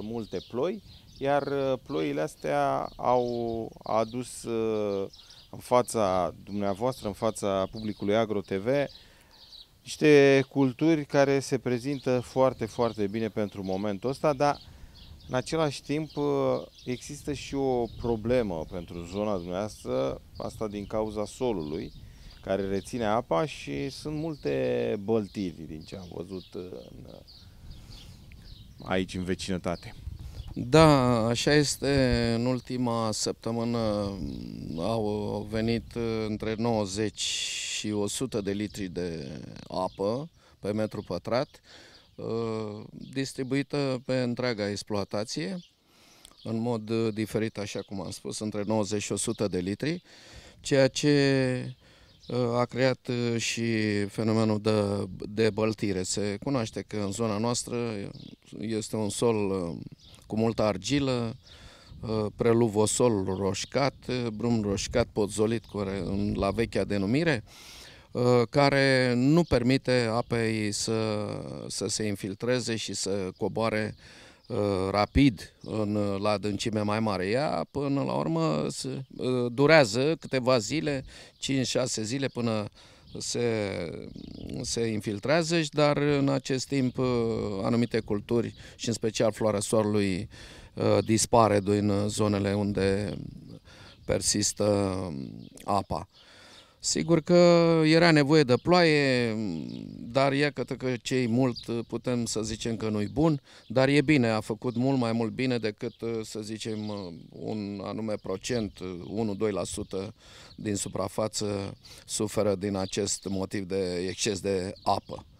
multe ploi, iar uh, ploile astea au adus uh, în fața dumneavoastră, în fața publicului Agro TV, niște culturi care se prezintă foarte, foarte bine pentru momentul ăsta, dar în același timp uh, există și o problemă pentru zona dumneavoastră, asta din cauza solului, care reține apa și sunt multe băltiri din ce am văzut în, aici în vecinătate. Da, așa este. În ultima săptămână au venit între 90 și 100 de litri de apă pe metru pătrat, uh, distribuită pe întreaga exploatație, în mod diferit, așa cum am spus, între 90 și 100 de litri, ceea ce uh, a creat uh, și fenomenul de, de băltire. Se cunoaște că în zona noastră este un sol uh, cu multă argilă, uh, preluvosol roșcat, uh, brum roșcat podzolit la vechea denumire, care nu permite apei să, să se infiltreze și să coboare rapid în, la adâncime mai mare. Ea, până la urmă, durează câteva zile, 5-6 zile până se, se infiltrează, dar în acest timp uh, anumite culturi și în special floarea soarelui uh, dispare din zonele unde persistă um, apa. Sigur că era nevoie de ploaie, dar e că, cei mult putem să zicem că nu-i bun, dar e bine, a făcut mult mai mult bine decât, să zicem, un anume procent, 1-2% din suprafață suferă din acest motiv de exces de apă.